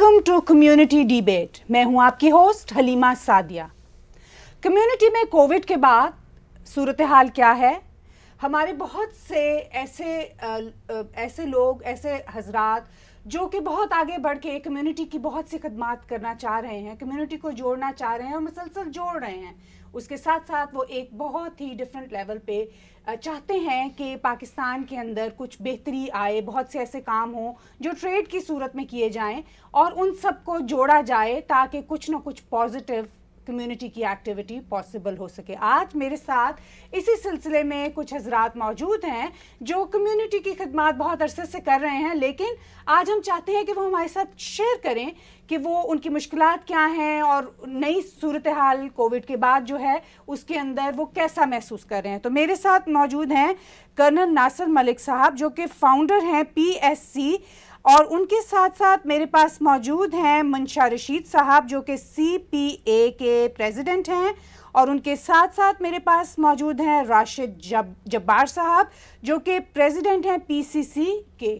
Welcome to community debate मैं हूं आपकी होस्ट हलीमा सादिया कम्युनिटी में कोविड के बाद सूरत हाल क्या है हमारे बहुत से ऐसे ऐसे लोग ऐसे हजरात जो कि बहुत आगे बढ़ के कम्युनिटी की बहुत सी खदमात करना चाह रहे हैं कम्युनिटी को जोड़ना चाह रहे हैं और मुसलसल जोड़ रहे हैं उसके साथ साथ वो एक बहुत ही डिफरेंट लेवल पे चाहते हैं कि पाकिस्तान के अंदर कुछ बेहतरी आए बहुत से ऐसे काम हों जो ट्रेड की सूरत में किए जाएं और उन सब को जोड़ा जाए ताकि कुछ ना कुछ पॉजिटिव कम्युनिटी की एक्टिविटी पॉसिबल हो सके आज मेरे साथ इसी सिलसिले में कुछ हजरात मौजूद हैं जो कम्युनिटी की खदमात बहुत अरसे से कर रहे हैं लेकिन आज हम चाहते हैं कि वो हमारे साथ शेयर करें कि वो उनकी मुश्किल क्या हैं और नई सूरत हाल कोविड के बाद जो है उसके अंदर वो कैसा महसूस कर रहे हैं तो मेरे साथ मौजूद हैं कर्नल नासर मलिक साहब जो कि फाउंडर हैं पी एस सी और उनके साथ साथ मेरे पास मौजूद हैं मुंशा रशीद साहब जो कि सी पी ए के प्रेसिडेंट हैं और उनके साथ साथ मेरे पास मौजूद हैं राशिद जब जब्बार साहब जो कि प्रेसिडेंट हैं पीसीसी के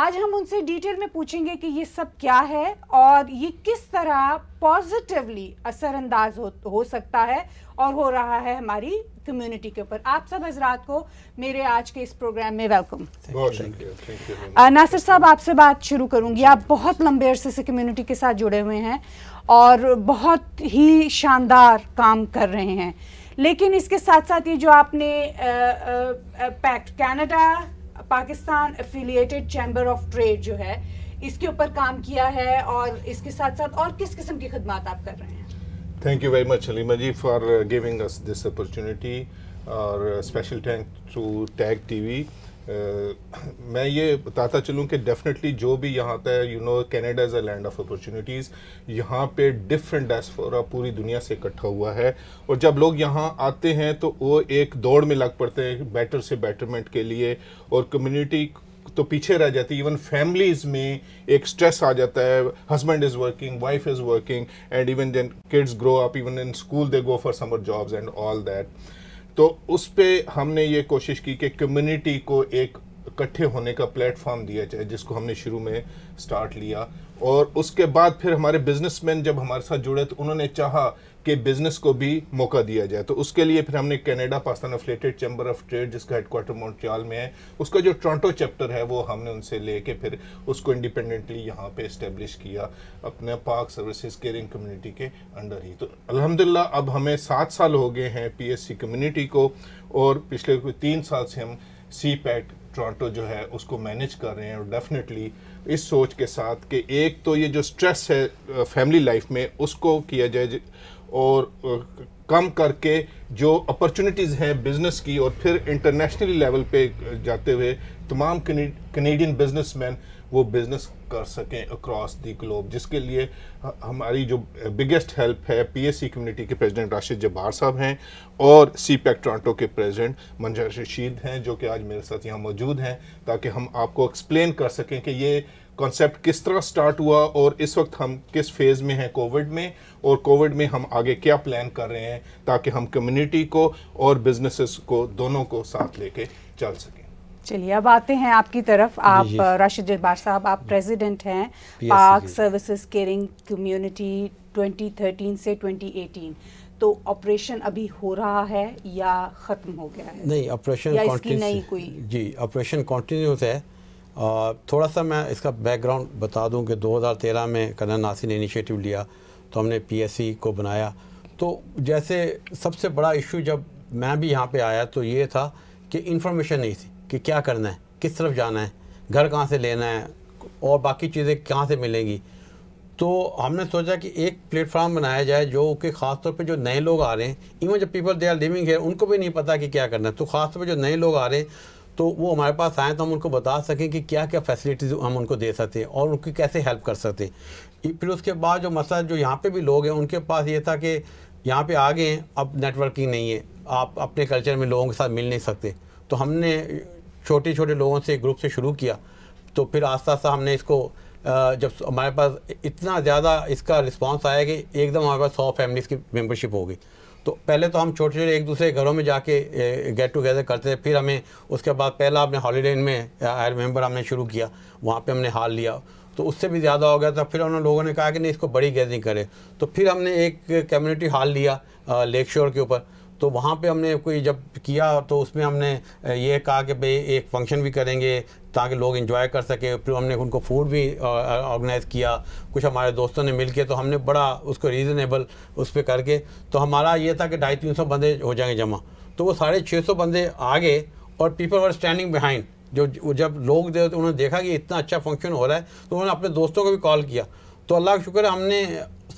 आज हम उनसे डिटेल में पूछेंगे कि ये सब क्या है और ये किस तरह पॉजिटिवली असरअंदाज हो, हो सकता है और हो रहा है हमारी कम्युनिटी के ऊपर आप सब हजरात को मेरे आज के इस प्रोग्राम में वेलकम नासिर साहब आपसे बात शुरू करूंगी आप बहुत लंबे अरसे से कम्युनिटी के साथ जुड़े हुए हैं और बहुत ही शानदार काम कर रहे हैं लेकिन इसके साथ साथ ये जो आपने pact Canada Pakistan affiliated chamber of trade जो है इसके ऊपर काम किया है और इसके साथ साथ और किस किस्म की खदमात आप कर रहे हैं Thank you very much, Halima for uh, giving us this opportunity और special thanks to tag TV मैं ये बताता चलूँ कि डेफिनेटली जो भी यहाँ आता है you know Canada is a land of opportunities यहाँ पे डिफरेंट डेस्फोरा पूरी दुनिया से इकट्ठा हुआ है और जब लोग यहाँ आते हैं तो वो एक दौड़ में लग पड़ते हैं बेटर से बेटरमेंट के लिए और कम्युनिटी तो पीछे रह जाती है इवन फैमिलीज में एक स्ट्रेस आ जाता है husband is working wife is working and even then kids grow up even in school they go for summer jobs and all that तो उस पर हमने ये कोशिश की कि कम्युनिटी को एक इकट्ठे होने का प्लेटफॉर्म दिया जाए जिसको हमने शुरू में स्टार्ट लिया और उसके बाद फिर हमारे बिजनेसमैन जब हमारे साथ जुड़े तो उन्होंने चाहा के बिजनेस को भी मौका दिया जाए तो उसके लिए फिर हमने Canada Pakistan affiliated chamber of trade जिसका हेडक्वार्टर मॉन्ट्रियल में है उसका जो टोरंटो चैप्टर है वो हमने उनसे लेके फिर उसको इंडिपेंडेंटली यहाँ पे इस्टेब्लिश किया अपने पार्क सर्विसेज केयरिंग कम्युनिटी के अंडर ही तो अलहमदिल्ला अब हमें सात साल हो गए हैं पी कम्युनिटी को और पिछले तीन साल से हम सी पैट टोरंटो जो है उसको मैनेज कर रहे हैं और डेफिनेटली इस सोच के साथ कि एक तो ये जो स्ट्रेस है फैमिली लाइफ में उसको किया जाए और कम करके जो अपॉर्चुनिटीज़ हैं बिज़नेस की और फिर इंटरनेशनली लेवल पे जाते हुए तमाम कनेडियन बिजनेसमैन वो बिज़नेस कर सकें अक्रॉस दी ग्लोब जिसके लिए हमारी जो बिगेस्ट हेल्प है पीएससी कम्युनिटी के प्रेसिडेंट राशिद जब्बार साहब हैं और सी पैक टोरंटो के प्रेसिडेंट मंजर रशीद हैं जो कि आज मेरे साथ यहाँ मौजूद हैं ताकि हम आपको एक्सप्लेन कर सकें कि ये कॉन्सेप्ट किस तरह स्टार्ट हुआ और इस वक्त हम किस फेज़ में हैं कोविड में और कोविड में हम आगे क्या प्लान कर रहे हैं ताकि हम कम्युनिटी को और बिजनेसेस को दोनों को साथ लेके चल सकें चलिए अब आते हैं आपकी तरफ आप राशिद जब्बार साहब आप प्रेसिडेंट हैं पार्क सर्विसेज केयरिंग कम्युनिटी 2013 से 2018 तो ऑपरेशन अभी हो रहा है या ख़त्म हो गया है नहीं ऑपरेशन नहीं कोई जी ऑपरेशन कॉन्टिन्यूस है और थोड़ा सा मैं इसका बैकग्राउंड बता दूं कि 2013 में कन्ना नासिर ने इनिशिएटिव लिया तो हमने पीएससी को बनाया तो जैसे सबसे बड़ा इशू जब मैं भी यहाँ पे आया तो ये था कि इन्फॉर्मेशन नहीं थी कि क्या करना है किस तरफ जाना है घर कहाँ से लेना है और बाकी चीज़ें कहाँ से मिलेंगी तो हमने सोचा कि एक प्लेटफार्म बनाया जाए जो कि ख़ासतौर पे जो नए लोग आ रहे हैं इवन जो पीपल दे आर लिविंग है उनको भी नहीं पता कि क्या करना है तो ख़ासतौर पर जो नए लोग आ रहे हैं तो वो हमारे पास आएँ तो हम उनको बता सकें कि क्या क्या फैसिलिटीज़ हम उनको दे सकते हैं और उनकी कैसे हेल्प कर सकते हैं फिर उसके बाद जो मसला जो यहाँ पे भी लोग हैं उनके पास ये था कि यहाँ पे आ गए हैं अब नेटवर्किंग नहीं है आप अपने कल्चर में लोगों के साथ मिल नहीं सकते तो हमने छोटे छोटे लोगों से ग्रुप से शुरू किया तो फिर आस्ता आस्ता हमने इसको जब हमारे पास इतना ज़्यादा इसका रिस्पॉन्स आया कि एकदम हमारे पास सौ फैमिलीज़ की मेम्बरशिप हो गई तो पहले तो हम छोटे छोटे एक दूसरे घरों में जाके गेट टुगेदर करते थे फिर हमें उसके बाद पहला अपने हॉलीडे इन में आई रिमेंबर हमने शुरू किया वहाँ पे हमने हाल लिया तो उससे भी ज़्यादा हो गया था फिर उन्होंने लोगों ने कहा कि नहीं इसको बड़ी गैदरिंग करें तो फिर हमने एक कम्युनिटी हॉल लिया लेक शोर के ऊपर तो वहाँ पे हमने कोई जब किया तो उसमें हमने ये कहा कि भाई एक फंक्शन भी करेंगे ताकि लोग इन्जॉय कर सके फिर हमने उनको फूड भी ऑर्गेनाइज़ किया कुछ हमारे दोस्तों ने मिल के तो हमने बड़ा उसको रीज़नेबल उस पर करके तो हमारा ये था कि ढाई तीन सौ बंदे हो जाएंगे जमा तो वो साढ़े छः सौ बंदे आ गए और पीपल आर स्टैंडिंग बिहाइंड जो जब लोग दे तो उन्होंने देखा कि इतना अच्छा फंक्शन हो रहा है तो उन्होंने अपने दोस्तों को भी कॉल किया तो अल्लाह का शुक्र हमने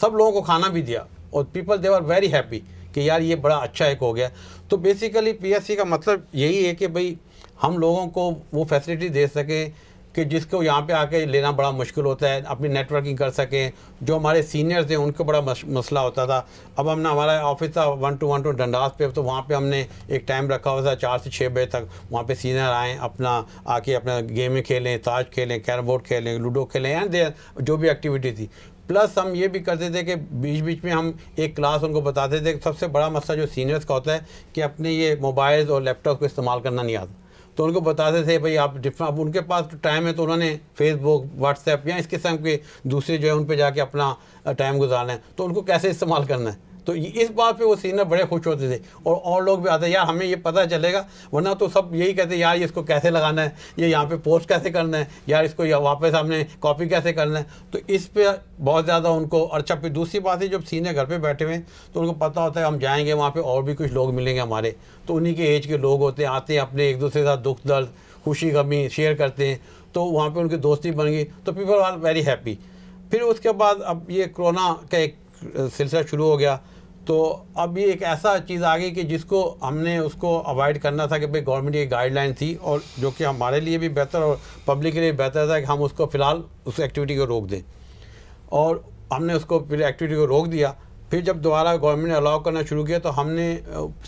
सब लोगों को खाना भी दिया और people they are very happy कि यार ये बड़ा अच्छा एक हो गया तो बेसिकली पीएससी का मतलब यही है कि भाई हम लोगों को वो फैसिलिटी दे सकें कि जिसको यहाँ पे आके लेना बड़ा मुश्किल होता है अपनी नेटवर्किंग कर सकें जो हमारे सीनियर्स हैं उनको बड़ा मसला होता था अब हमने हमारा ऑफिस था one two one two Dundas पे तो वहाँ पे हमने एक टाइम रखा हुआ था चार से छः बजे तक वहाँ पे सीनियर आएँ अपना आके अपना गेमें खेलें ताश खेलें कैरम बोर्ड खेलें लूडो खेलें या जो भी एक्टिविटी थी प्लस हम ये भी करते थे कि बीच बीच में हम एक क्लास उनको बताते थे सबसे बड़ा मसला जो सीनियर्स का होता है कि अपने ये मोबाइल और लैपटॉप को इस्तेमाल करना नहीं आता तो उनको बताते थे भाई आप डिफरेंट अब उनके पास टाइम तो है तो उन्होंने फेसबुक व्हाट्सएप या इस किस्म के दूसरे जो है उन पर जाके अपना टाइम गुजारना है तो उनको कैसे इस्तेमाल करना है तो इस बात पे वो सीनियर बड़े खुश होते थे और और लोग भी आते यार हमें ये पता चलेगा वरना तो सब यही कहते यार ये इसको कैसे लगाना है ये यहाँ पे पोस्ट कैसे करना है यार इसको या वापस हमने कॉपी कैसे करना है तो इस पर बहुत ज़्यादा उनको अच्छा फिर दूसरी बात है जब सीनियर घर पर बैठे हुए तो उनको पता होता है हम जाएँगे वहाँ पर और भी कुछ लोग मिलेंगे हमारे तो उन्हीं के एज के लोग होते हैं आते हैं अपने एक दूसरे के साथ दुख दर्द खुशी गमी शेयर करते हैं तो वहाँ पर उनकी दोस्ती बन गई तो पीपल आर वेरी हैप्पी फिर उसके बाद अब ये कोरोना का एक सिलसिला शुरू हो गया तो अब ये एक ऐसा चीज़ आ गई कि जिसको हमने उसको अवॉइड करना था कि भाई गवर्नमेंट की गाइडलाइन थी और जो कि हमारे लिए भी बेहतर और पब्लिक के लिए बेहतर था कि हम उसको फ़िलहाल उस एक्टिविटी को रोक दें और हमने उसको फिर एक्टिविटी को रोक दिया फिर जब दोबारा गवर्नमेंट ने अलाउ करना शुरू किया तो हमने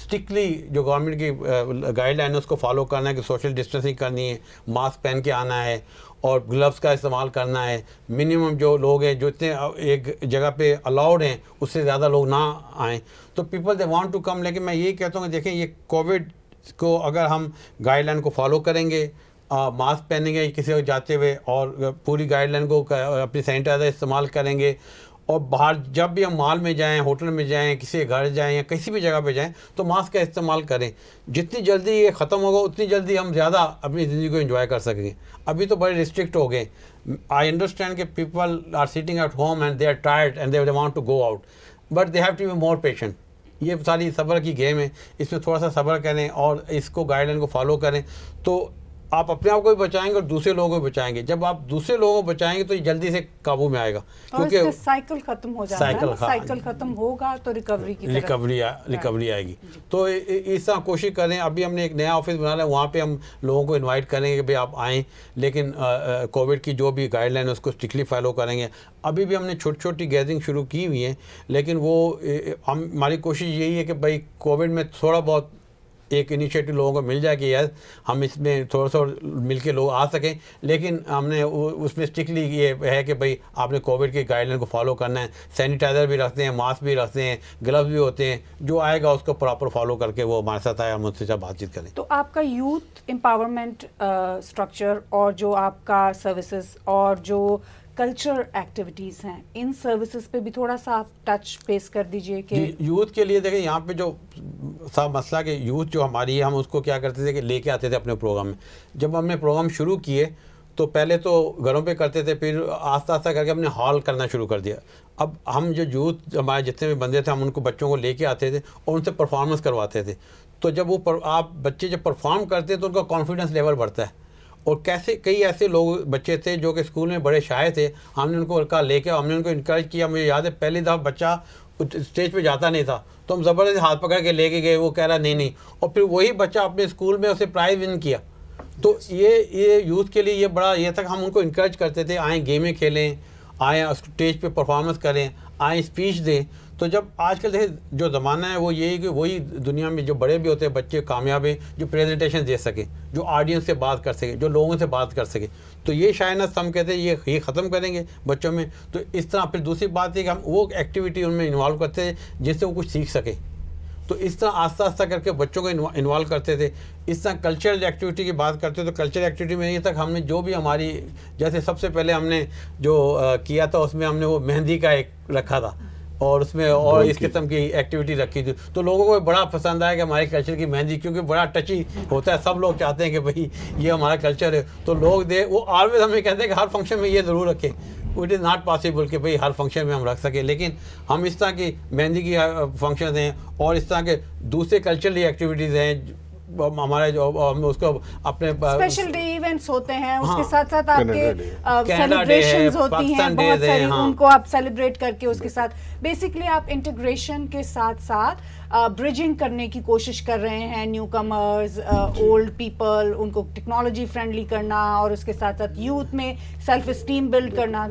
स्ट्रिक्टली जो गवर्नमेंट की गाइडलाइन है उसको फॉलो करना है कि सोशल डिस्टेंसिंग करनी है मास्क पहन के आना है और ग्लव्स का इस्तेमाल करना है मिनिमम जो लोग हैं जो इतने एक जगह पे अलाउड हैं उससे ज़्यादा लोग ना आएँ तो people they want to come लेकिन मैं यही कहता हूँ कि देखें ये कोविड को अगर हम गाइडलाइन को फॉलो करेंगे मास्क पहनेंगे किसी को जाते हुए और पूरी गाइडलाइन को अपनी सैनिटाइज़र इस्तेमाल करेंगे और बाहर जब भी हम मॉल में जाएं होटल में जाएं किसी घर जाएं या किसी भी जगह पे जाएं तो मास्क का इस्तेमाल करें जितनी जल्दी ये ख़त्म होगा उतनी जल्दी हम ज़्यादा अपनी ज़िंदगी को एंजॉय कर सकेंगे अभी तो बड़े रिस्ट्रिक्ट हो गए आई अंडरस्टैंड के people are sitting at home and they are tired and they want to go out but they have to be more patient ये सारी सब्र की गेम है इसमें थोड़ा सा सब्र करें और इसको गाइडलाइन को फॉलो करें तो आप अपने आप को भी बचाएंगे और दूसरे लोगों को भी बचाएंगे जब आप दूसरे लोगों को बचाएंगे तो ये जल्दी से काबू में आएगा क्योंकि साइकिल खत्म हो जाएगा साइकिल साइकिल खत्म होगा तो रिकवरी की रिकवरी आ, रिकवरी आएगी तो इस तरह कोशिश करें अभी हमने एक नया ऑफिस बना लिया वहाँ पर हम लोगों को इन्वाइट करेंगे कि भाई आप आएँ लेकिन कोविड की जो भी गाइडलाइन है उसको स्ट्रिक्टली फॉलो करेंगे अभी भी हमने छोटी छोटी गैदरिंग शुरू की हुई है लेकिन वो हम हमारी कोशिश यही है कि भाई कोविड में थोड़ा बहुत एक इनिशिएटिव लोगों को मिल जाए कि यार हम इसमें थोड़ा सा मिल के लोग आ सकें लेकिन हमने उसमें स्ट्रिक्टली ये है कि भाई आपने कोविड की गाइडलाइन को फॉलो करना है सैनिटाइज़र भी रखते हैं मास्क भी रखते हैं ग्लव्स भी होते हैं जो आएगा उसको प्रॉपर फॉलो करके वो हमारे साथ आए हम उनसे बातचीत करें तो आपका यूथ एम्पावरमेंट स्ट्रक्चर और जो आपका सर्विसेज और जो कल्चर एक्टिविटीज़ हैं इन सर्विसेज पे भी थोड़ा सा आप टच पेश कर दीजिए कि यूथ के लिए देखें यहाँ पे जो सा मसला कि यूथ जो हमारी है हम उसको क्या करते थे कि लेके आते थे अपने प्रोग्राम में जब हमने प्रोग्राम शुरू किए तो पहले तो घरों पे करते थे फिर आस्ता आस्ता करके हमने हॉल करना शुरू कर दिया अब हम जो यूथ हमारे जितने भी बंदे थे हम उनको बच्चों को लेके आते थे और उनसे परफॉर्मेंस करवाते थे तो जब वो आप बच्चे जब परफॉर्म करते हैं तो उनका कॉन्फिडेंस लेवल बढ़ता है और कैसे कई ऐसे लोग बच्चे थे जो कि स्कूल में बड़े शायद थे हमने उनको कहा लेके हमने उनको इनक्रेज किया मुझे याद है पहली दफ़ा बच्चा स्टेज पे जाता नहीं था तो हम ज़बरदस्त हाथ पकड़ के लेके गए वो कह रहा नहीं नहीं और फिर वही बच्चा अपने स्कूल में उसे प्राइज़ विन किया तो ये ये यूथ के लिए ये बड़ा ये तक हम उनको इनक्रेज करते थे आएँ गेमें खेलें आएँ स्टेज परफॉर्मेंस करें आएँ स्पीच दें तो जब आजकल जैसे जो ज़माना है वो ये है कि वही दुनिया में जो बड़े भी होते हैं बच्चे कामयाब हैं जो प्रेजेंटेशन दे सके जो ऑडियंस से बात कर सके जो लोगों से बात कर सके तो ये शायद हम कहते हैं ये ये ख़त्म करेंगे बच्चों में तो इस तरह फिर दूसरी बात है कि हम वो एक्टिविटी उनमें इन्वॉल्व करते हैं जिससे वो कुछ सीख सके तो इस तरह आस्ता आस्ता करके बच्चों को इन्वॉल्व करते थे इस तरह कल्चरल एक्टिविटी की बात करते तो कल्चरल एक्टिविटी में ये तक हमने जो भी हमारी जैसे सबसे पहले हमने जो किया था उसमें हमने वो मेहंदी का एक रखा था और उसमें और इस किस्म की एक्टिविटी रखी थी तो लोगों को बड़ा पसंद आया कि हमारे कल्चर की मेहंदी क्योंकि बड़ा टची होता है सब लोग चाहते हैं कि भाई ये हमारा कल्चर है तो लोग दे वो ऑलवेज हमें कहते हैं कि हर फंक्शन में ये ज़रूर रखें इट इज़ नॉट पॉसिबल कि भाई हर फंक्शन में हम रख सकें लेकिन हम इस तरह की मेहंदी की फंक्शन हैं और इस तरह के दूसरे कल्चरली एक्टिविटीज़ हैं हमारे जो हम उसको अपने स्पेशल डे इवेंट्स होते हैं हाँ, उसके साथ साथ आपके सेलिब्रेशन uh, होती हैं बहुत सारी हाँ। उनको आप सेलिब्रेट करके उसके साथ बेसिकली आप इंटीग्रेशन के साथ साथ ब्रिजिंग uh, करने की कोशिश कर रहे हैं न्यू कमर्स ओल्ड पीपल उनको टेक्नोलॉजी फ्रेंडली करना और उसके साथ साथ यूथ में सेल्फ स्टीम बिल्ड करना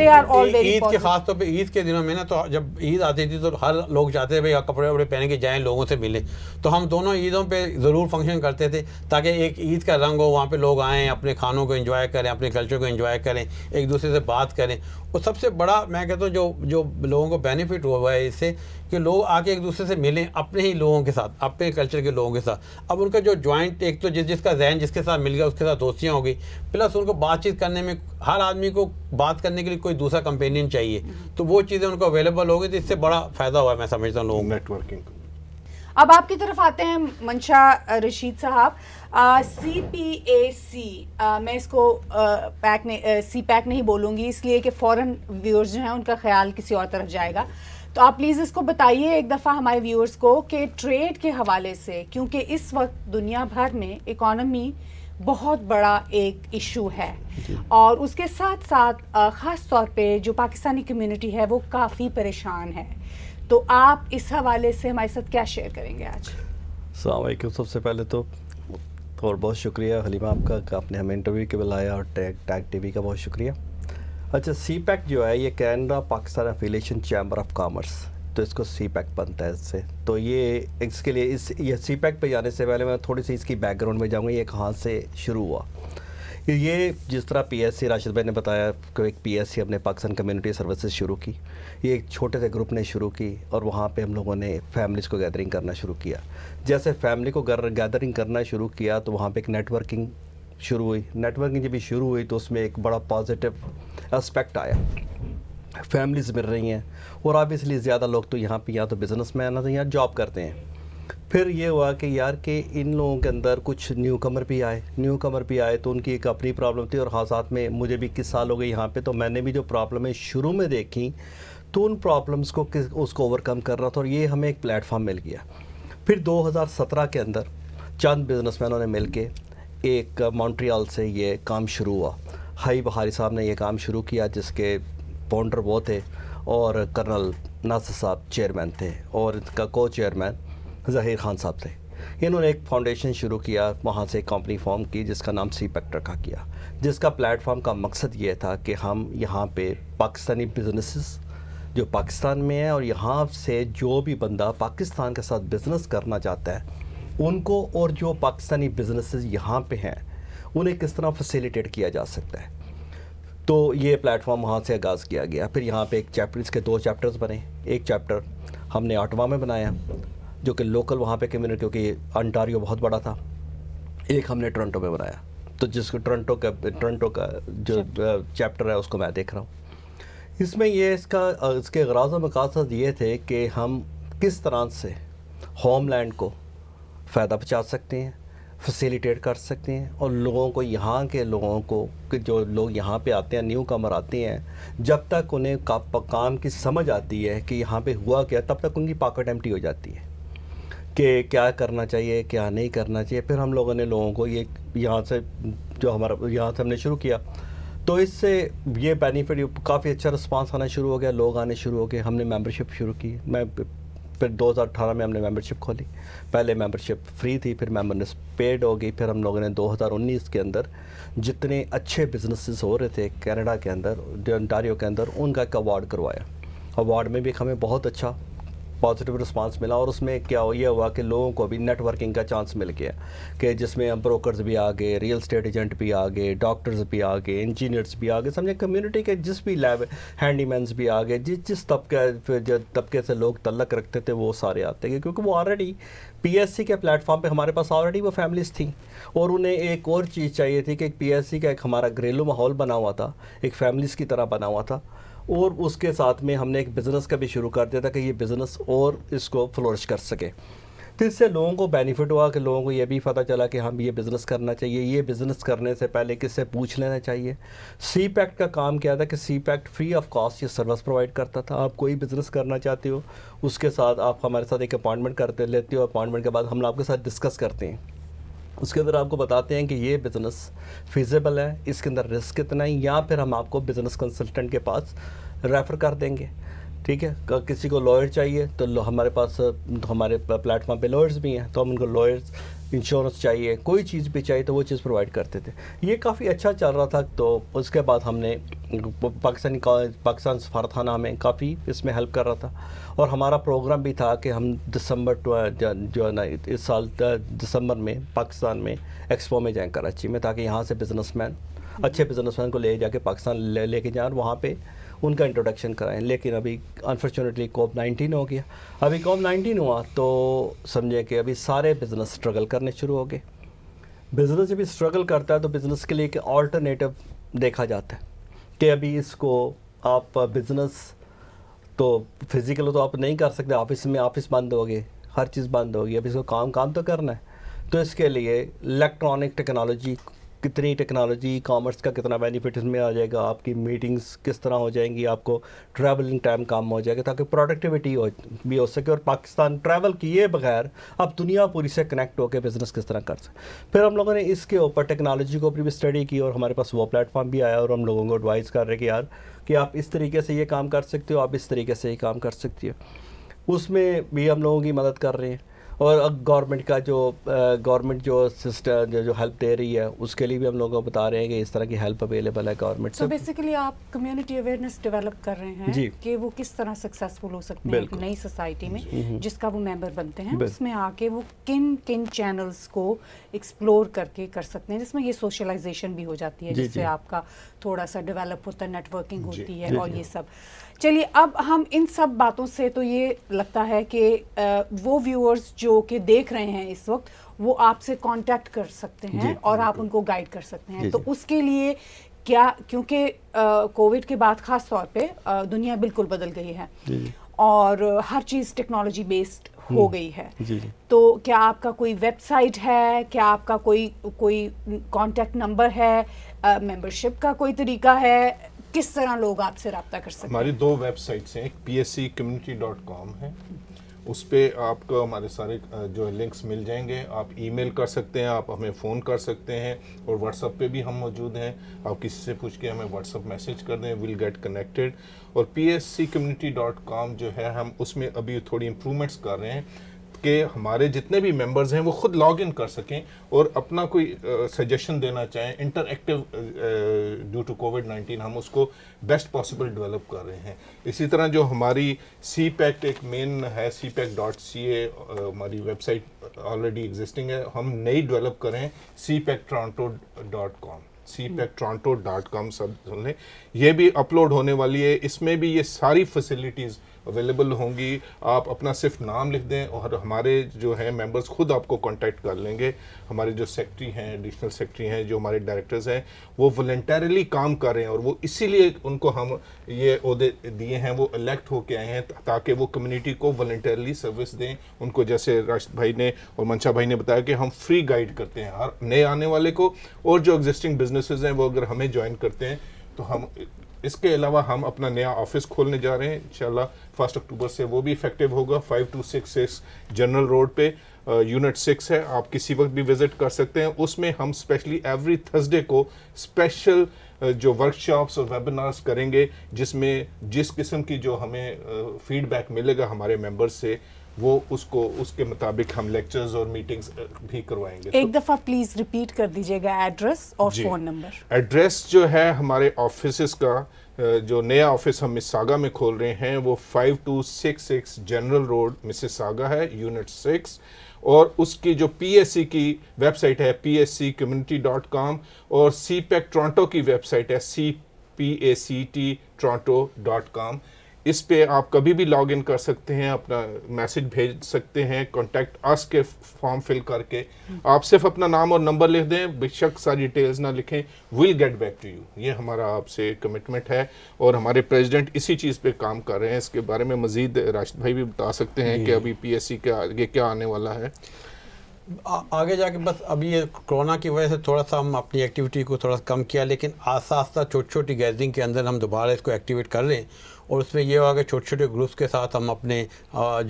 दे आर ऑल ईद के खास खासतौर पे ईद के दिनों में ना तो जब ईद आती थी तो हर लोग चाहते थे भाई कपड़े वपड़े पहने के जाएं लोगों से मिले तो हम दोनों ईदों पर ज़रूर फंक्शन करते थे ताकि एक ईद का रंग हो वहाँ पर लोग आए आएँ अपने खानों को इंजॉय करें अपने कल्चर को इंजॉय करें एक दूसरे से बात करें और सबसे बड़ा मैं कहता हूँ जो जो लोगों को बेनिफिट हुआ है इससे कि लोग आके एक दूसरे से मिलें अपने ही लोगों के साथ अपने कल्चर के लोगों के साथ अब उनका जो जॉइंट एक तो जिस जिसका जहन जिसके साथ मिल गया उसके साथ दोस्तियाँ होगी प्लस उनको बातचीत करने में हर आदमी को बात करने के लिए कोई दूसरा कंपेनियन चाहिए तो वो चीज़ें उनको अवेलेबल हो गई तो इससे बड़ा फ़ायदा हुआ मैं समझता हूँ लोगों नेटवर्किंग अब आपकी तरफ आते हैं मंशा रशीद साहब सी पी ए सी मैं इसको पैक ने सी पैक नहीं बोलूँगी इसलिए कि फ़ौरन व्यूअर्स जो हैं उनका ख्याल किसी और तरफ जाएगा तो आप प्लीज़ इसको बताइए एक दफ़ा हमारे व्यूअर्स को कि ट्रेड के हवाले से क्योंकि इस वक्त दुनिया भर में इकॉनमी बहुत बड़ा एक इशू है और उसके साथ साथ ख़ास तौर पे जो पाकिस्तानी कम्युनिटी है वो काफ़ी परेशान है तो आप इस हवाले से हमारे साथ क्या शेयर करेंगे आज सलामकुम सबसे पहले तो और बहुत शुक्रिया हलीमा आपका आपने हमें इंटरव्यू के बुलाया और टैग टैग टी का बहुत शुक्रिया अच्छा सी पैक जो है ये Canada Pakistan affiliation chamber of commerce तो इसको सी पैक बनता है इससे तो ये इसके लिए इस ये सी पैक पर जाने से पहले मैं थोड़ी सी इसकी बैकग्राउंड में जाऊँगा ये कहाँ से शुरू हुआ ये जिस तरह पीएससी राशिद भाई ने बताया कि एक पीएससी हमने पाकिस्तान कम्युनिटी सर्विसेज शुरू की ये एक छोटे से ग्रुप ने शुरू की और वहाँ पे हम लोगों ने फैमिलीज़ को गैदरिंग करना शुरू किया जैसे फैमिली को गैदरिंग करना शुरू किया तो वहाँ पर एक नेटवर्किंग शुरू हुई नेटवर्किंग जब शुरू हुई तो उसमें एक बड़ा पॉजिटिव एस्पेक्ट आया फैमिलीज़ मिल रही हैं और ऑबियसली ज़्यादा लोग तो यहाँ पर या तो बिज़नेस मैन या जॉब करते हैं फिर ये हुआ कि यार कि इन लोगों के अंदर कुछ न्यू कमर भी आए न्यू कमर भी आए तो उनकी एक अपनी प्रॉब्लम थी और हाथ हाँ, में मुझे भी इक्कीस साल हो गए यहाँ पे तो मैंने भी जो प्रॉब्लमें शुरू में देखी तो उन प्रॉब्लम्स को किस उसको ओवरकम करना था और ये हमें एक प्लेटफॉर्म मिल गया फिर 2017 के अंदर चंद बिजनेसमैनों ने मिल के एक मॉन्ट्रियल से ये काम शुरू हुआ हाई बहारी साहब ने ये काम शुरू किया जिसके फाउंडर वो थे और कर्नल नासर साहब चेयरमैन थे और इनका को चेयरमैन जहीर खान साहब थे इन्होंने एक फाउंडेशन शुरू किया वहाँ से कंपनी फॉर्म की जिसका नाम सी पैक्टर का किया जिसका प्लेटफॉर्म का मकसद ये था कि हम यहाँ पे पाकिस्तानी बिजनेस जो पाकिस्तान में है और यहाँ से जो भी बंदा पाकिस्तान के साथ बिज़नेस करना चाहता है उनको और जो पाकिस्तानी बिजनेस यहाँ पर हैं उन्हें किस तरह फैसिलिटेट किया जा सकता है तो ये प्लेटफॉर्म वहाँ से आगाज़ किया गया फिर यहाँ पे एक चैप्टर इसके दो चैप्टर्स बने एक चैप्टर हमने आटवा में बनाया जो कि लोकल वहाँ पे कम्युनिटी क्योंकि अंटारियो बहुत बड़ा था एक हमने टोरंटो में बनाया तो जिसको टोरंटो का टोरंटो का जो चैप्टर है उसको मैं देख रहा हूँ इसमें ये इसका इसके गराज मकासद ये थे कि हम किस तरह से होमलैंड को फ़ायदा पहुँचा सकते हैं फैसिलिटेट कर सकते हैं और लोगों को यहाँ के लोगों को कि जो लोग यहाँ पे आते हैं न्यू कमर आते हैं जब तक उन्हें का, काम की समझ आती है कि यहाँ पे हुआ क्या तब तक उनकी पॉकेट एम्प्टी हो जाती है कि क्या करना चाहिए क्या नहीं करना चाहिए फिर हम लोगों ने लोगों को ये यहाँ से जो हमारा यहाँ से हमने शुरू किया तो इससे ये बेनिफिट काफ़ी अच्छा रिस्पांस आना शुरू हो गया लोग आने शुरू हो गए हमने मेंबरशिप शुरू की मैं फिर 2018 में हमने मेंबरशिप खोली पहले मेंबरशिप फ्री थी फिर मेंबरशिप पेड हो गई फिर हम लोगों ने 2019 के अंदर जितने अच्छे बिजनेसेस हो रहे थे कनाडा के अंदर डारियो के अंदर उनका एक अवार्ड करवाया अवार्ड में भी हमें बहुत अच्छा पॉजिटिव रिस्पांस मिला और उसमें क्या यह हुआ कि लोगों को अभी नेटवर्किंग का चांस मिल गया कि जिसमें हम ब्रोकर्स भी आ गए रियल स्टेट एजेंट भी आ गए डॉक्टर्स भी आ गए इंजीनियर्स भी आ गए समझे कम्यूनिटी के जिस भी लैब हैंडीमैन भी आ गए जिस जिस तबके तबके से लोग तल्लक रखते थे वो सारे आते गए क्योंकि वो ऑलरेडी पीएससी के प्लेटफॉर्म पे हमारे पास ऑलरेडी वो फैमिलीज थी और उन्हें एक और चीज़ चाहिए थी कि एक पीएससी का एक हमारा घरेलू माहौल बना हुआ था एक फैमिलीज़ की तरह बना हुआ था और उसके साथ में हमने एक बिज़नेस का भी शुरू कर दिया था कि ये बिज़नेस और इसको फ्लोरिश कर सके तो इससे लोगों को बेनिफिट हुआ कि लोगों को ये भी पता चला कि हम ये बिज़नेस करना चाहिए ये बिज़नेस करने से पहले किससे पूछ लेना चाहिए सी पैक्ट का काम क्या था कि C pact free of cost ये सर्विस प्रोवाइड करता था आप कोई बिज़नेस करना चाहते हो उसके साथ आप हमारे साथ एक अपॉइंटमेंट करते लेते हो अपॉइंटमेंट के बाद हम आपके साथ डिस्कस करते हैं उसके अंदर आपको बताते हैं कि ये बिज़नेस फिजेबल है इसके अंदर रिस्क कितना है या फिर हम आपको बिज़नेस कंसल्टेंट के पास रेफ़र कर देंगे ठीक है किसी को लॉयर चाहिए तो हमारे पास तो हमारे प्लेटफॉर्म पे लॉयर्स भी हैं तो हम उनको लॉयर्स इंश्योरेंस चाहिए कोई चीज़ भी चाहिए तो वो चीज़ प्रोवाइड करते थे ये काफ़ी अच्छा चल रहा था तो उसके बाद हमने पाकिस्तानी पाकिस्तान सफारथाना हमें काफ़ी इसमें हेल्प कर रहा था और हमारा प्रोग्राम भी था कि हम दिसंबर जो है ना इस साल दिसंबर में पाकिस्तान में एक्सपो में जाएँ कराची में ताकि यहाँ से बिजनेस अच्छे बिजनेस को ले जाके पाकिस्तान ले लेके जाए वहाँ पर उनका इंट्रोडक्शन कराएं लेकिन अभी अनफॉर्चुनेटली कोप नाइन्टीन हो गया अभी कोप 19 हुआ तो समझे कि अभी सारे बिज़नेस स्ट्रगल करने शुरू हो गए बिज़नेस जब स्ट्रगल करता है तो बिज़नेस के लिए एक ऑल्टरनेटिव देखा जाता है कि अभी इसको आप बिज़नेस तो फिज़िकल तो आप नहीं कर सकते ऑफिस में ऑफिस बंद हो गए हर चीज़ बंद होगी अब इसको काम काम तो करना है तो इसके लिए इलेक्ट्रॉनिक टेक्नोलॉजी कितनी टेक्नोलॉजी कॉमर्स का कितना बेनिफिट इसमें आ जाएगा आपकी मीटिंग्स किस तरह हो जाएंगी आपको ट्रैवलिंग टाइम कम हो जाएगा ताकि प्रोडक्टिविटी हो भी हो सके और पाकिस्तान ट्रैवल किए बगैर आप दुनिया पूरी से कनेक्ट होकर बिज़नेस किस तरह कर सकें फिर हम लोगों ने इसके ऊपर टेक्नोलॉजी को भी स्टडी की और हमारे पास वो प्लेटफॉर्म भी आया और हम लोगों को एडवाइस कर रहे कि यार कि आप इस तरीके से ये काम कर सकते हो आप इस तरीके से ये काम कर सकती हो उसमें भी हम लोगों की मदद कर रहे हैं और अब गवर्नमेंट का जो गवर्नमेंट जो सिस्टम जो, जो हेल्प दे रही है उसके लिए भी हम लोगों को बता रहे हैं कि इस तरह की हेल्प अवेलेबल है गवर्नमेंट से बेसिकली आप कम्युनिटी अवेयरनेस डेवलप कर रहे हैं जी कि वो किस तरह सक्सेसफुल हो सकते हैं नई सोसाइटी में हम्म, हम्म। जिसका वो मेंबर बनते हैं उसमें आके वो किन किन चैनल्स को एक्सप्लोर करके कर सकते हैं जिसमें ये सोशलाइजेशन भी हो जाती है जिससे आपका थोड़ा सा डेवलप होता है नेटवर्किंग होती है और ये सब चलिए अब हम इन सब बातों से तो ये लगता है कि वो व्यूअर्स जो कि देख रहे हैं इस वक्त वो आपसे कांटेक्ट कर सकते हैं और आप उनको गाइड कर सकते हैं तो उसके लिए क्या क्योंकि कोविड के बाद ख़ास तौर पे दुनिया बिल्कुल बदल गई है और हर चीज़ टेक्नोलॉजी बेस्ड हो हम्म। गई है तो क्या आपका कोई वेबसाइट है क्या आपका कोई कोई कांटेक्ट नंबर है मेंबरशिप का कोई तरीका है किस तरह लोग आपसे रबता कर सकते हैं हमारी दो वेबसाइट्स हैं एक P S C community dot com है उस पर आपको हमारे सारे जो लिंक्स मिल जाएंगे आप ईमेल कर सकते हैं आप हमें फ़ोन कर सकते हैं और व्हाट्सअप पे भी हम मौजूद हैं आप किसी से पूछ के हमें व्हाट्सअप मैसेज कर दें विल गेट कनेक्टेड और P S C community dot com जो है हम उसमें अभी थोड़ी इम्प्रूवमेंट्स कर रहे हैं कि हमारे जितने भी मेंबर्स हैं वो खुद लॉग इन कर सकें और अपना कोई सजेशन देना चाहें interactive due to covid nineteen हम उसको बेस्ट पॉसिबल डेवलप कर रहे हैं इसी तरह जो हमारी सी पैक एक मेन है सी पैक डॉट सी ए हमारी वेबसाइट ऑलरेडी एग्जिस्टिंग है हम नई डेवलप करें C PAC Toronto dot com C PAC Toronto dot com सब सुन लें ये भी अपलोड होने वाली है इसमें भी ये सारी फैसिलिटीज़ अवेलेबल होंगी आप अपना सिर्फ नाम लिख दें और हमारे जो है मेंबर्स खुद आपको कांटेक्ट कर लेंगे हमारे जो सेक्रेटरी हैं एडिशनल सेक्रेटरी हैं जो हमारे डायरेक्टर्स हैं वो वॉल्टरली काम कर रहे हैं और वो इसीलिए उनको हम ये अहदे दिए हैं वो इलेक्ट होके आए हैं ताकि वो कम्युनिटी को वॉल्टरली सर्विस दें उनको जैसे राशिद भाई ने और मंशा भाई ने बताया कि हम फ्री गाइड करते हैं हर नए आने वाले को और जो एग्जिस्टिंग बिजनेसेस हैं वो अगर हमें ज्वाइन करते हैं तो हम इसके अलावा हम अपना नया ऑफिस खोलने जा रहे हैं इंशाल्लाह फर्स्ट अक्टूबर से वो भी इफेक्टिव होगा five two six six general road पे यूनिट सिक्स है आप किसी वक्त भी विज़िट कर सकते हैं उसमें हम स्पेशली एवरी थर्सडे को स्पेशल जो वर्कशॉप्स और वेबिनार्स करेंगे जिसमें जिस किस्म की जो हमें फीडबैक मिलेगा हमारे मेंबर्स से वो उसको उसके मुताबिक हम लेक्चर्स और मीटिंग्स भी करवाएंगे एक तो, दफ़ा प्लीज़ रिपीट कर दीजिएगा एड्रेस और फ़ोन नंबर एड्रेस जो है हमारे ऑफिस का जो नया ऑफिस हम मिसागा में खोल रहे हैं वो 5266 जनरल रोड मिसिसागा है यूनिट सिक्स और उसकी जो पीएससी की वेबसाइट है P S C community dot com और सी पैक e की वेबसाइट है C P A C T Toronto dot com इस पे आप कभी भी लॉग इन कर सकते हैं अपना मैसेज भेज सकते हैं कॉन्टैक्ट अस के फॉर्म फिल करके आप सिर्फ अपना नाम और नंबर लिख दें बेशक सारी डिटेल्स ना लिखें will get back to you ये हमारा आपसे कमिटमेंट है और हमारे प्रेसिडेंट इसी चीज़ पे काम कर रहे हैं इसके बारे में मजीद राशिद भाई भी बता सकते हैं कि अभी पी के आगे क्या आने वाला है आ, आगे जाके बस अभी ये कोरोना की वजह से थोड़ा सा हम अपनी एक्टिविटी को थोड़ा सा कम किया लेकिन आस्ता आस्ता छोटी छोटी गैदरिंग के अंदर हम दोबारा इसको एक्टिवेट कर रहे हैं और उसमें ये होगा कि छोटे छोटे ग्रुप्स के साथ हम अपने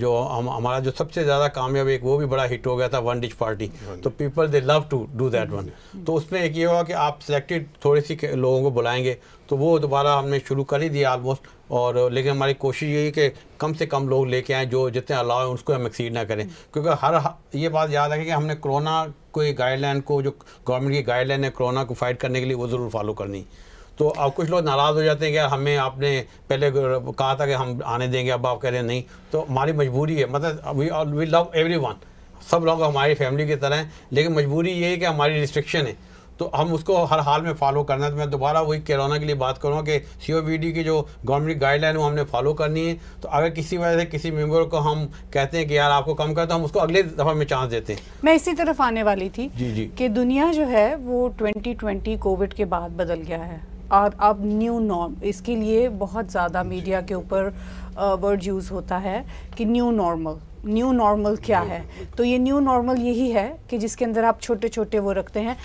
जो हम हमारा जो सबसे ज़्यादा कामयाब एक वो भी बड़ा हिट हो गया था वन डिश पार्टी तो people they love to do that one तो उसमें एक ये होगा कि आप सिलेक्टेड थोड़ी सी लोगों को बुलाएंगे तो वो दोबारा हमने शुरू कर ही दिया आलमोस्ट और लेकिन हमारी कोशिश यही कि कम से कम लोग लेके आएँ जो जितने अलाव हैं उसको हम एक्सीड ना करें हाँ। क्योंकि हर ये बात याद रखें कि हमने कोरोना कोई गाइडलाइन को जो गवर्नमेंट की गाइडलाइन है कोरोना को फाइट करने के लिए वो ज़रूर फॉलो करनी तो अब कुछ लोग नाराज़ हो जाते हैं कि हमें आपने पहले कहा था कि हम आने देंगे अब आप कह रहे हैं नहीं तो हमारी मजबूरी है मतलब we we love everyone सब लोग हमारी फैमिली की तरह हैं लेकिन मजबूरी ये है कि हमारी रिस्ट्रिक्शन है तो हम उसको हर हाल में फॉलो करना है तो मैं दोबारा वही कोरोना के लिए बात करूँ कि सी की जो गवर्नमेंट गाइडलाइन वो हमने फॉलो करनी है तो अगर किसी वजह से किसी मेम्बर को हम कहते हैं कि यार आपको कम करें तो हम उसको अगले दफ़ा में चांस देते हैं मैं इसी तरफ आने वाली थी जी जी कि दुनिया जो है वो ट्वेंटी कोविड के बाद बदल गया है और अब न्यू नॉर्म इसके लिए बहुत ज़्यादा मीडिया के ऊपर वर्ड यूज़ होता है कि न्यू नॉर्मल न्यू नॉर्मल क्या है तो ये न्यू नॉर्मल यही है कि जिसके अंदर आप छोटे छोटे वो रखते हैं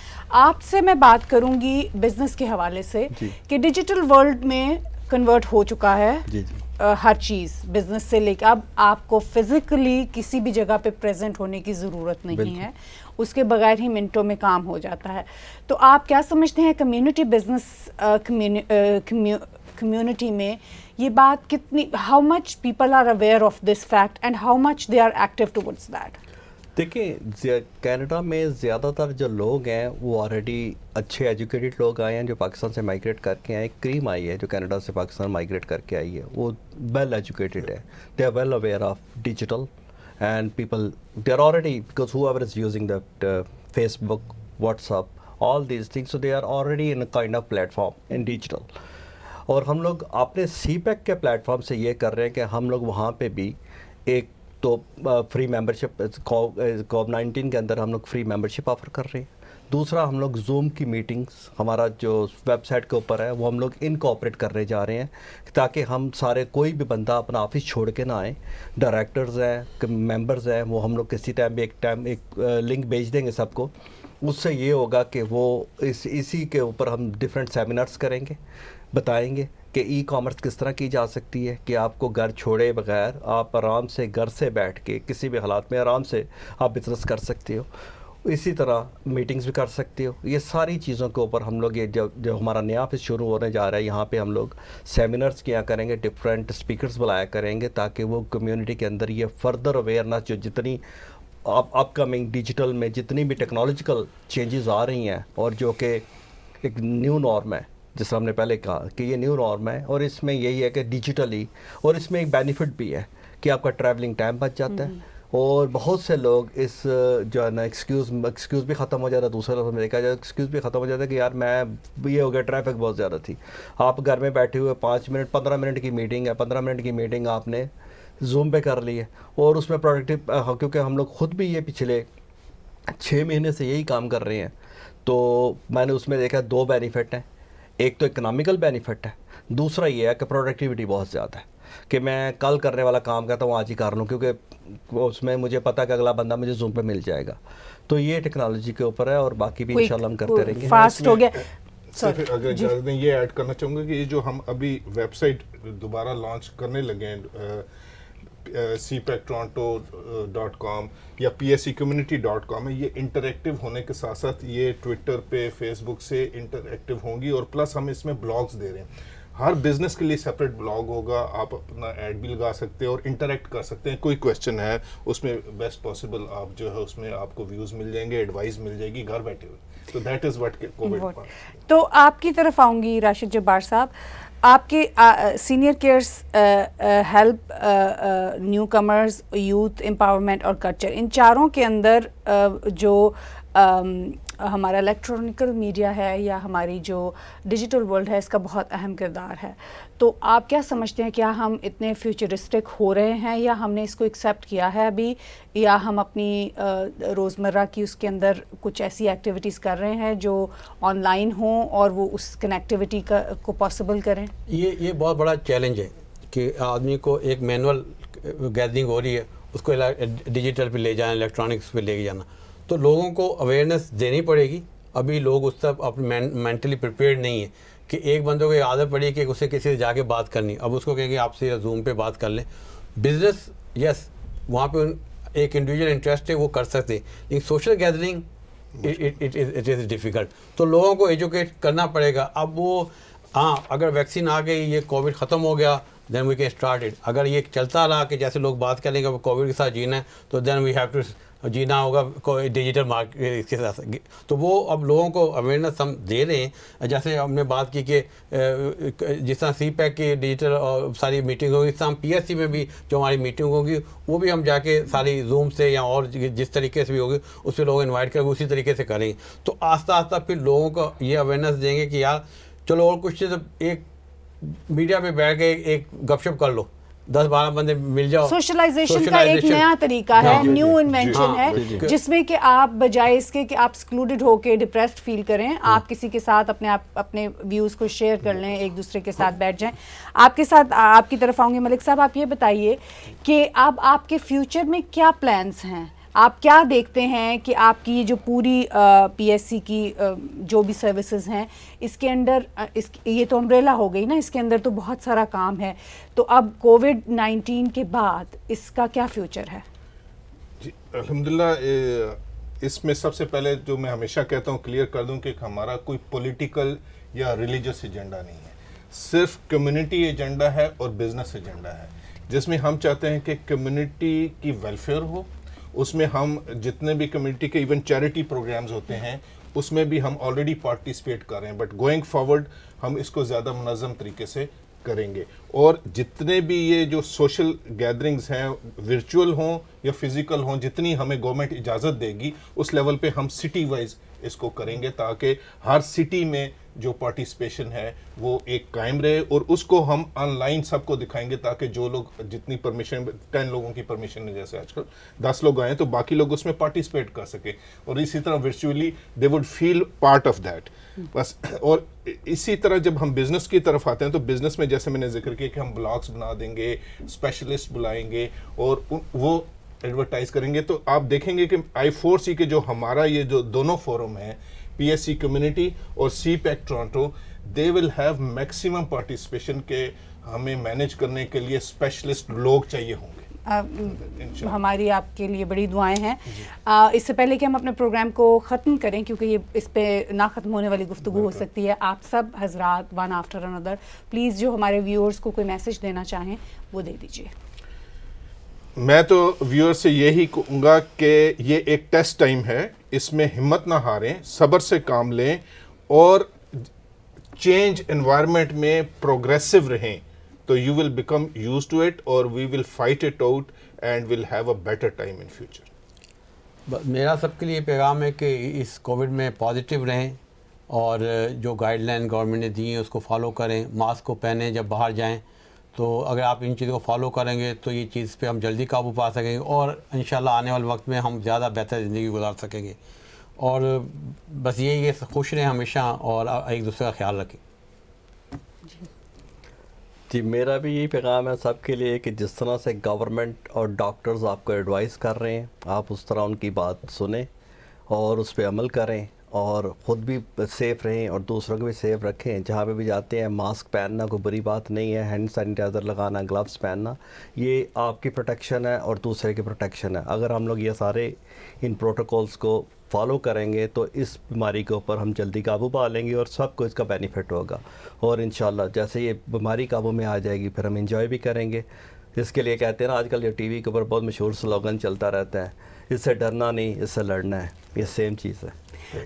आपसे मैं बात करूंगी बिजनेस के हवाले से कि डिजिटल वर्ल्ड में कन्वर्ट हो चुका है जी जी। आ, हर चीज़ बिजनेस से लेकर अब आपको फिजिकली किसी भी जगह पे प्रेजेंट होने की ज़रूरत नहीं है उसके बगैर ही मिनटों में काम हो जाता है तो आप क्या समझते हैं कम्युनिटी बिजनेस कम्युनिटी में ये बात कितनी how much people are aware of this fact and how much they are active towards that देखिए कनाडा में ज़्यादातर जो लोग हैं वो ऑलरेडी अच्छे एजुकेटेड लोग आए हैं जो पाकिस्तान से माइग्रेट करके आए क्रीम आई है जो कनाडा से पाकिस्तान माइग्रेट करके आई है वो वेल एजुकेटेड है they are well aware of digital and people they're already because whoever is using the uh, facebook whatsapp all these things so they are already in a kind of platform in digital और हम लोग अपने सी pack के platform से ये कर रहे हैं कि हम लोग वहाँ पे भी एक तो फ्री मेंबरशिप कोविड नाइन्टीन के अंदर हम लोग फ्री मेंबरशिप ऑफर कर रहे हैं दूसरा हम लोग जूम की मीटिंग्स हमारा जो वेबसाइट के ऊपर है वो हम लोग इनकॉपरेट करने जा रहे हैं ताकि हम सारे कोई भी बंदा अपना ऑफिस छोड़ के ना आए डायरेक्टर्स हैं मेंबर्स हैं वो हम लोग किसी टाइम एक टाइम एक लिंक भेज देंगे सबको उससे ये होगा कि वो इस इसी के ऊपर हम डिफरेंट सेमिनार्स करेंगे बताएंगे कि ई कॉमर्स किस तरह की जा सकती है कि आपको घर छोड़े बगैर आप आराम से घर से बैठ के किसी भी हालात में आराम से आप बिज़नेस कर सकते हो इसी तरह मीटिंग्स भी कर सकते हो ये सारी चीज़ों के ऊपर हम लोग ये जब जब हमारा नया ऑफिस शुरू होने जा रहा है यहाँ पे हम लोग सेमिनार्स किया करेंगे डिफरेंट स्पीकर्स बुलाया करेंगे ताकि वो कम्युनिटी के अंदर ये फर्दर अवेयरनेस जो जितनी अप अपकमिंग डिजिटल में जितनी भी टेक्नोलॉजिकल चेंजेस आ रही हैं और जो कि एक न्यू नॉर्म है जैसा हमने पहले कहा कि ये न्यू नॉर्म है और इसमें यही है कि डिजिटली और इसमें एक बेनिफिट भी है कि आपका ट्रैवलिंग टाइम बच जाता है हम्म। और बहुत से लोग इस जो है ना एक्सक्यूज़ एक्सक्यूज़ भी ख़त्म हो जाता है दूसरा लफ्ज़ मेरे कहा जाए एक्सक्यूज़ भी ख़त्म हो जाता है कि यार मैं ये हो गया ट्रैफिक बहुत ज़्यादा थी आप घर में बैठे हुए पाँच मिनट पंद्रह मिनट की मीटिंग है पंद्रह मिनट की मीटिंग आपने जूम पे कर ली है और उसमें प्रोडक्टिव क्योंकि हम लोग ख़ुद भी ये पिछले छः महीने से यही काम कर रहे हैं तो मैंने उसमें देखा दो बेनिफिट हैं एक तो इकनॉमिकल बेनिफिट है दूसरा ये है कि प्रोडक्टिविटी बहुत ज़्यादा है कि मैं कल करने वाला काम करता हूँ आज ही कर लूँ क्योंकि उसमें मुझे पता कि अगला बंदा मुझे जूम पे मिल जाएगा तो ये टेक्नोलॉजी के ऊपर है और बाकी भी इंशाल्लाह हम करते रहेंगे फास्ट हो गया सिर्फ तो अगर इजाज़त नहीं ये ऐड करना चाहूँगा कि ये जो हम अभी वेबसाइट दोबारा लॉन्च करने लगे हैं C PAC Toronto dot com या P S C community dot com है ये इंटरेक्टिव होने के साथ साथ ये ट्विटर पे फेसबुक से इंटरेक्टिव होंगी और प्लस हम इसमें ब्लॉग्स दे रहे हैं हर बिजनेस के लिए सेपरेट ब्लॉग होगा आप अपना एड भी लगा सकते हैं और इंटरेक्ट कर सकते हैं कोई क्वेश्चन है उसमें बेस्ट पॉसिबल आप जो है उसमें आपको व्यूज मिल जाएंगे एडवाइस मिल जाएगी घर बैठे हुए तो दैट इज वट कोविड तो आपकी तरफ आऊंगी राशिद जब्बार साहब आपके senior cares help newcomers youth empowerment और कल्चर इन चारों के अंदर uh, जो हमारा इलेक्ट्रॉनिकल मीडिया है या हमारी जो डिजिटल वर्ल्ड है इसका बहुत अहम किरदार है तो आप क्या समझते हैं क्या हम इतने फ्यूचरिस्टिक हो रहे हैं या हमने इसको एक्सेप्ट किया है अभी या हम अपनी रोज़मर्रा की उसके अंदर कुछ ऐसी एक्टिविटीज़ कर रहे हैं जो ऑनलाइन हों और वो उस कनेक्टिविटी का को पॉसिबल करें ये ये बहुत बड़ा चैलेंज है कि आदमी को एक मैनुअल गैदरिंग हो रही है उसको डिजिटल पे ले जाना इलेक्ट्रॉनिक्स पे ले जाना तो लोगों को अवेयरनेस देनी पड़ेगी अभी लोग उस तरफ अपने मेंटली प्रिपेयर नहीं है कि एक बंदों को आदत पड़ी कि उसे किसी से जाके बात करनी अब उसको कहेंगे आपसे जूम पे बात कर लें बिजनेस यस वहाँ पे एक इंडिविजुअल इंटरेस्ट है वो कर सकते लेकिन social gathering it is it is difficult तो लोगों को एजुकेट करना पड़ेगा अब वो हाँ अगर वैक्सीन आ गई ये कोविड ख़त्म हो गया then we can start it अगर ये चलता रहा कि जैसे लोग बात करेंगे कोविड के साथ जीना है तो देन वी हैव टू जीना होगा कोई डिजिटल मार्केट इसके साथ तो वो अब लोगों को अवेयरनेस हम दे रहे हैं जैसे हमने बात की कि जिस तरह सी पैक e की डिजिटल और सारी मीटिंग होगी इस तरह एस पी में भी जो हमारी मीटिंग होगी वो भी हम जाके सारी जूम से या और जिस तरीके से भी होगी उससे लोग इन्वाइट करेंगे उसी तरीके से करेंगे तो आस्ता आस्ता फिर लोगों को ये अवेयरनेस देंगे कि यार चलो और कुछ चीज़ एक मीडिया पर बैठ के एक गपशप कर लो दस बारह बंदे मिल जाओ सोशलाइजेशन का एक नया तरीका है न्यू हाँ, इन्वेंशन हाँ, है जिसमें कि आप बजाय इसके कि आप एक्सक्लूडेड होके डिप्रेस्ड फील करें आप किसी के साथ अपने आप अपने व्यूज को शेयर कर लें एक दूसरे के साथ बैठ जाएं आपके साथ आपकी तरफ आऊंगी मलिक साहब आप ये बताइए कि अब आपके फ्यूचर में क्या प्लान्स हैं आप क्या देखते हैं कि आपकी ये जो पूरी पीएससी की आ, जो भी सर्विसेज हैं इसके अंदर इस ये तो अम्ब्रेला हो गई ना इसके अंदर तो बहुत सारा काम है तो अब कोविड 19 के बाद इसका क्या फ्यूचर है जी अलहमदिल्ला इसमें सबसे पहले जो मैं हमेशा कहता हूँ क्लियर कर दूँ कि हमारा कोई पोलिटिकल या रिलीजस एजेंडा नहीं है सिर्फ कम्युनिटी एजेंडा है और बिजनेस एजेंडा है जिसमें हम चाहते हैं कि कम्युनिटी की वेलफेयर हो उसमें हम जितने भी कम्युनिटी के इवन चैरिटी प्रोग्राम्स होते हैं उसमें भी हम ऑलरेडी पार्टिसिपेट कर रहे हैं बट गोइंग फॉरवर्ड हम इसको ज़्यादा मुनज़म तरीके से करेंगे और जितने भी ये जो सोशल गैदरिंग्स हैं वर्चुअल हों या फिज़िकल हों जितनी हमें गवर्नमेंट इजाज़त देगी उस लेवल पे हम सिटी वाइज इसको करेंगे ताकि हर सिटी में जो पार्टिसिपेशन है वो एक कायम रहे और उसको हम ऑनलाइन सबको दिखाएंगे ताकि जो लोग जितनी परमिशन टेन लोगों की परमिशन है जैसे आजकल दस लोग आए तो बाकी लोग उसमें पार्टिसिपेट कर सके और इसी तरह virtually they would feel part of that बस और इसी तरह जब हम बिज़नेस की तरफ आते हैं तो बिज़नेस में जैसे मैंने जिक्र किया कि हम ब्लॉग्स बना देंगे स्पेशलिस्ट बुलाएंगे और वो एडवर्टाइज करेंगे तो आप देखेंगे कि आई फोर सी के जो हमारा ये जो दोनों फोरम है पी एस सी कम्युनिटी और C PAC Toronto they will have maximum participation के हमें मैनेज करने के लिए स्पेशलिस्ट लोग चाहिए होंगे आ, हमारी आपके लिए बड़ी दुआएं हैं इससे पहले कि हम अपने प्रोग्राम को ख़त्म करें क्योंकि ये इस पर ना ख़त्म होने वाली गुफ्तु हो सकती है आप सब हजरात वन आफ्टर अनदर प्लीज़ जो हमारे व्यूअर्स को कोई मैसेज देना चाहें वो दे दीजिए मैं तो व्यूअर से यही कहूँगा कि ये एक टेस्ट टाइम है इसमें हिम्मत ना हारें सब्र से काम लें और चेंज इन्वायरमेंट में प्रोग्रेसिव रहें तो you will become used to it और we will fight it out and will have a better time in future मेरा सबके लिए पैगाम है कि इस कोविड में पॉजिटिव रहें और जो गाइडलाइन गवर्नमेंट ने दी हैं उसको फॉलो करें मास्क को पहने जब बाहर जाएं तो अगर आप इन चीज़ों को फॉलो करेंगे तो ये चीज़ पे हम जल्दी काबू पा सकेंगे और इन आने वाले वक्त में हम ज़्यादा बेहतर ज़िंदगी गुजार सकेंगे और बस यही है खुश रहें हमेशा और एक दूसरे का ख्याल रखें जी मेरा भी यही पैगाम है सबके लिए कि जिस तरह से गवर्नमेंट और डॉक्टर्स आपको एडवाइस कर रहे हैं आप उस तरह उनकी बात सुने और उस पर अमल करें और ख़ुद भी सेफ़ रहें और दूसरों को भी सेफ़ रखें जहाँ पे भी जाते हैं मास्क पहनना कोई बुरी बात नहीं है हैंड सैनिटाइज़र लगाना ग्लव्स पहनना ये आपकी प्रोटेक्शन है और दूसरे की प्रोटेक्शन है अगर हम लोग ये सारे इन प्रोटोकॉल्स को फॉलो करेंगे तो इस बीमारी के ऊपर हम जल्दी काबू पा लेंगे और सबको इसका बेनिफिट होगा और इन जैसे ये बीमारी काबू में आ जाएगी फिर हम इंजॉय भी करेंगे इसके लिए कहते हैं ना आजकल जो टी के ऊपर बहुत मशहूर स्लोगन चलता रहता है इससे डरना नहीं इससे लड़ना है ये सेम चीज़ है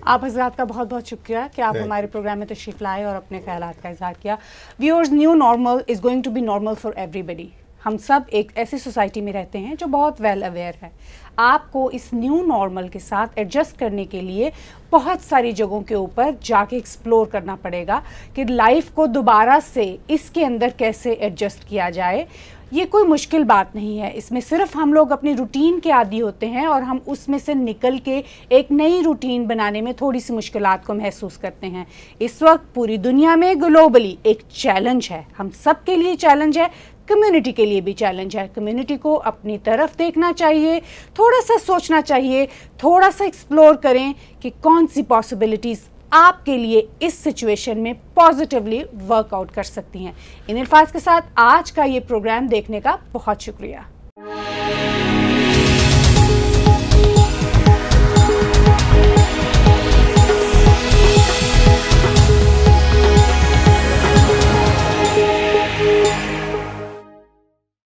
आप हजरात का बहुत बहुत शुक्रिया कि आप हमारे प्रोग्राम में तशरीफ लाए और अपने ख्याल का इजहार किया viewers new normal is going to be normal for everybody हम सब एक ऐसी सोसाइटी में रहते हैं जो बहुत वेल well अवेयर है आपको इस न्यू नॉर्मल के साथ एडजस्ट करने के लिए बहुत सारी जगहों के ऊपर जाके एक्सप्लोर करना पड़ेगा कि लाइफ को दोबारा से इसके अंदर कैसे एडजस्ट किया जाए ये कोई मुश्किल बात नहीं है इसमें सिर्फ हम लोग अपनी रूटीन के आदि होते हैं और हम उसमें से निकल के एक नई रूटीन बनाने में थोड़ी सी मुश्किल को महसूस करते हैं इस वक्त पूरी दुनिया में ग्लोबली एक चैलेंज है हम सब के लिए चैलेंज है कम्युनिटी के लिए भी चैलेंज है कम्युनिटी को अपनी तरफ देखना चाहिए थोड़ा सा सोचना चाहिए थोड़ा सा एक्सप्लोर करें कि कौन सी पॉसिबिलिटीज़ आपके लिए इस सिचुएशन में पॉजिटिवली वर्कआउट कर सकती हैं इन अल्फाज के साथ आज का ये प्रोग्राम देखने का बहुत शुक्रिया